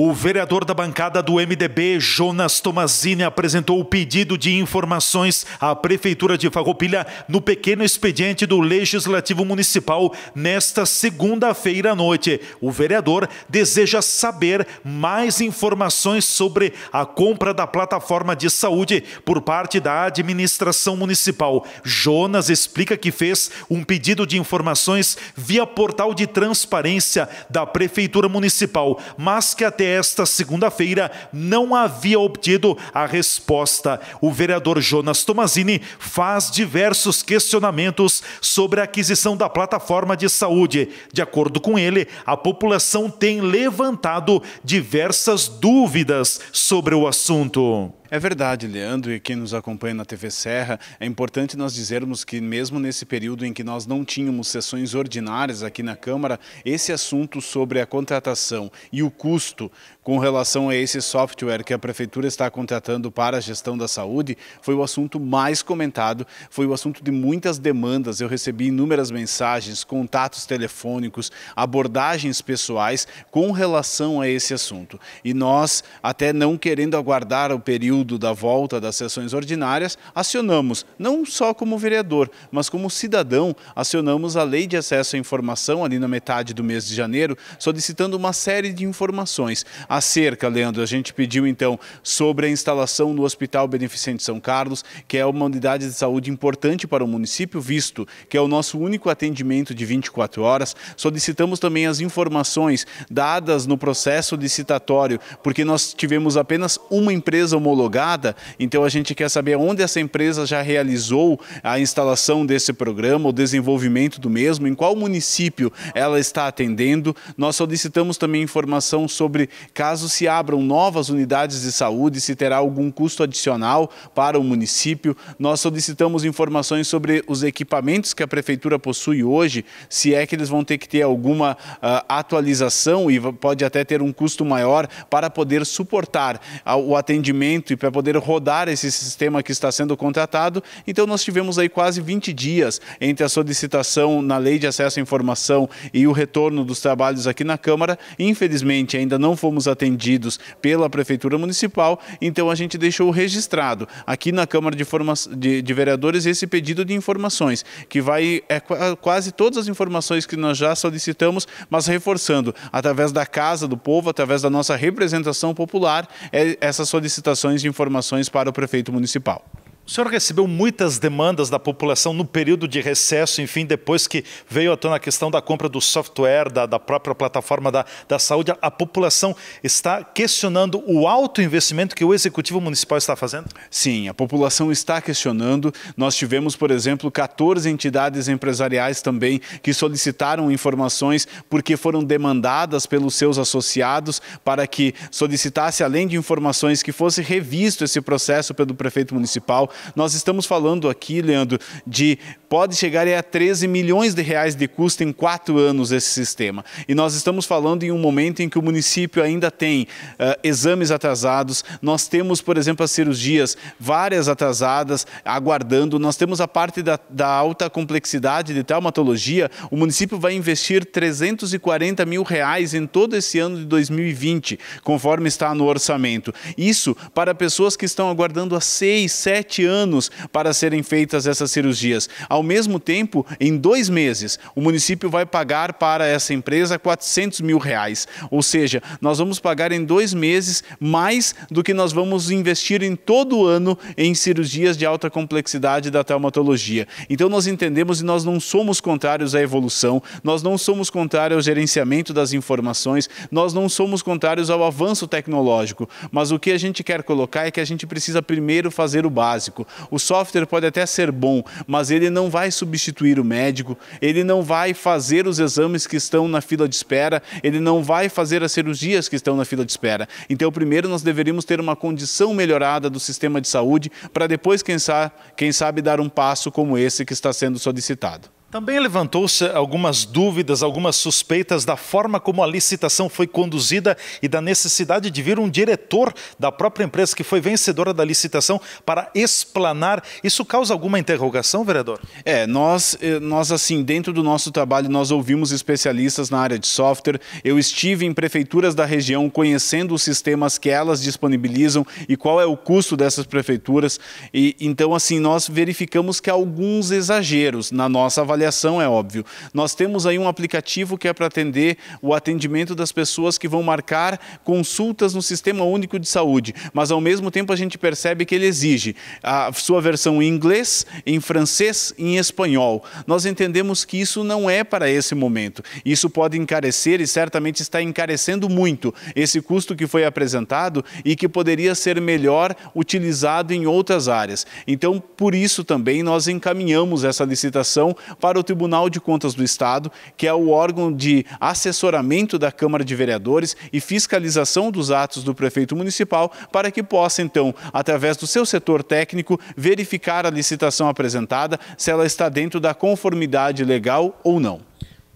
O vereador da bancada do MDB, Jonas Tomazini, apresentou o pedido de informações à Prefeitura de Farroupilha no pequeno expediente do Legislativo Municipal nesta segunda-feira à noite. O vereador deseja saber mais informações sobre a compra da plataforma de saúde por parte da administração municipal. Jonas explica que fez um pedido de informações via portal de transparência da Prefeitura Municipal, mas que até esta segunda-feira não havia obtido a resposta. O vereador Jonas Tomazini faz diversos questionamentos sobre a aquisição da plataforma de saúde. De acordo com ele, a população tem levantado diversas dúvidas sobre o assunto. É verdade, Leandro, e quem nos acompanha na TV Serra, é importante nós dizermos que mesmo nesse período em que nós não tínhamos sessões ordinárias aqui na Câmara, esse assunto sobre a contratação e o custo com relação a esse software que a Prefeitura está contratando para a gestão da saúde, foi o assunto mais comentado, foi o assunto de muitas demandas. Eu recebi inúmeras mensagens, contatos telefônicos, abordagens pessoais com relação a esse assunto. E nós, até não querendo aguardar o período da volta das sessões ordinárias, acionamos, não só como vereador, mas como cidadão, acionamos a Lei de Acesso à Informação ali na metade do mês de janeiro, solicitando uma série de informações. A acerca, Leandro. A gente pediu então sobre a instalação no Hospital Beneficente São Carlos, que é uma unidade de saúde importante para o município, visto que é o nosso único atendimento de 24 horas. Solicitamos também as informações dadas no processo licitatório, porque nós tivemos apenas uma empresa homologada, então a gente quer saber onde essa empresa já realizou a instalação desse programa, o desenvolvimento do mesmo, em qual município ela está atendendo. Nós solicitamos também informação sobre casos caso se abram novas unidades de saúde, se terá algum custo adicional para o município. Nós solicitamos informações sobre os equipamentos que a prefeitura possui hoje, se é que eles vão ter que ter alguma uh, atualização e pode até ter um custo maior para poder suportar o atendimento e para poder rodar esse sistema que está sendo contratado. Então nós tivemos aí quase 20 dias entre a solicitação na Lei de Acesso à Informação e o retorno dos trabalhos aqui na Câmara. Infelizmente ainda não fomos atendidos pela Prefeitura Municipal, então a gente deixou registrado aqui na Câmara de, Forma de, de Vereadores esse pedido de informações, que vai é, quase todas as informações que nós já solicitamos, mas reforçando, através da Casa do Povo, através da nossa representação popular, é, essas solicitações de informações para o prefeito municipal. O senhor recebeu muitas demandas da população no período de recesso, enfim, depois que veio à tona a questão da compra do software, da, da própria plataforma da, da saúde. A, a população está questionando o alto investimento que o Executivo Municipal está fazendo? Sim, a população está questionando. Nós tivemos, por exemplo, 14 entidades empresariais também que solicitaram informações porque foram demandadas pelos seus associados para que solicitasse, além de informações, que fosse revisto esse processo pelo prefeito municipal nós estamos falando aqui, Leandro, de pode chegar a 13 milhões de reais de custo em quatro anos esse sistema. E nós estamos falando em um momento em que o município ainda tem uh, exames atrasados, nós temos, por exemplo, as cirurgias várias atrasadas, aguardando, nós temos a parte da, da alta complexidade de traumatologia, o município vai investir 340 mil reais em todo esse ano de 2020, conforme está no orçamento. Isso para pessoas que estão aguardando há seis, sete anos para serem feitas essas cirurgias. Ao mesmo tempo, em dois meses, o município vai pagar para essa empresa 400 mil reais. Ou seja, nós vamos pagar em dois meses mais do que nós vamos investir em todo o ano em cirurgias de alta complexidade da traumatologia. Então nós entendemos e nós não somos contrários à evolução, nós não somos contrários ao gerenciamento das informações, nós não somos contrários ao avanço tecnológico, mas o que a gente quer colocar é que a gente precisa primeiro fazer o básico. O software pode até ser bom, mas ele não vai substituir o médico, ele não vai fazer os exames que estão na fila de espera, ele não vai fazer as cirurgias que estão na fila de espera. Então, primeiro nós deveríamos ter uma condição melhorada do sistema de saúde para depois, quem sabe, quem sabe, dar um passo como esse que está sendo solicitado. Também levantou-se algumas dúvidas, algumas suspeitas da forma como a licitação foi conduzida e da necessidade de vir um diretor da própria empresa que foi vencedora da licitação para explanar. Isso causa alguma interrogação, vereador? É, nós, eh, nós assim, dentro do nosso trabalho, nós ouvimos especialistas na área de software. Eu estive em prefeituras da região conhecendo os sistemas que elas disponibilizam e qual é o custo dessas prefeituras. E então assim, nós verificamos que há alguns exageros na nossa avaliação avaliação, é óbvio. Nós temos aí um aplicativo que é para atender o atendimento das pessoas que vão marcar consultas no Sistema Único de Saúde, mas ao mesmo tempo a gente percebe que ele exige a sua versão em inglês, em francês, em espanhol. Nós entendemos que isso não é para esse momento. Isso pode encarecer e certamente está encarecendo muito esse custo que foi apresentado e que poderia ser melhor utilizado em outras áreas. Então, por isso também nós encaminhamos essa licitação para para o Tribunal de Contas do Estado, que é o órgão de assessoramento da Câmara de Vereadores e fiscalização dos atos do prefeito municipal, para que possa, então, através do seu setor técnico, verificar a licitação apresentada, se ela está dentro da conformidade legal ou não.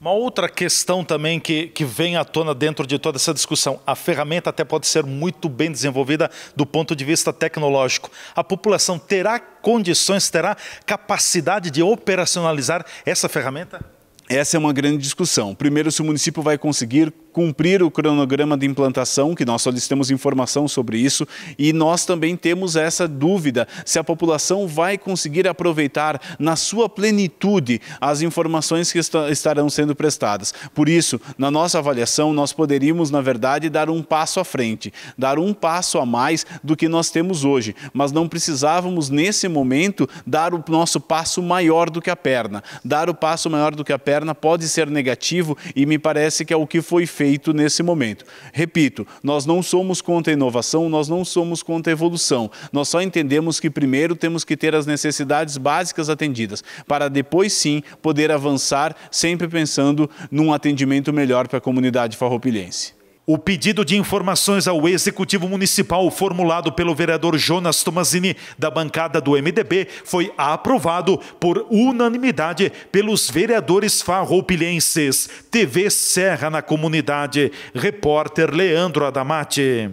Uma outra questão também que, que vem à tona dentro de toda essa discussão: a ferramenta até pode ser muito bem desenvolvida do ponto de vista tecnológico. A população terá condições, terá capacidade de operacionalizar essa ferramenta? Essa é uma grande discussão. Primeiro, se o município vai conseguir cumprir o cronograma de implantação, que nós solicitamos informação sobre isso, e nós também temos essa dúvida se a população vai conseguir aproveitar na sua plenitude as informações que estarão sendo prestadas. Por isso, na nossa avaliação, nós poderíamos, na verdade, dar um passo à frente, dar um passo a mais do que nós temos hoje, mas não precisávamos, nesse momento, dar o nosso passo maior do que a perna. Dar o passo maior do que a perna pode ser negativo e me parece que é o que foi feito feito nesse momento. Repito, nós não somos contra a inovação, nós não somos contra a evolução. Nós só entendemos que primeiro temos que ter as necessidades básicas atendidas, para depois sim poder avançar, sempre pensando num atendimento melhor para a comunidade farroupilhense. O pedido de informações ao Executivo Municipal formulado pelo vereador Jonas Tomazini da bancada do MDB foi aprovado por unanimidade pelos vereadores farroupilhenses. TV Serra na comunidade. Repórter Leandro Adamati.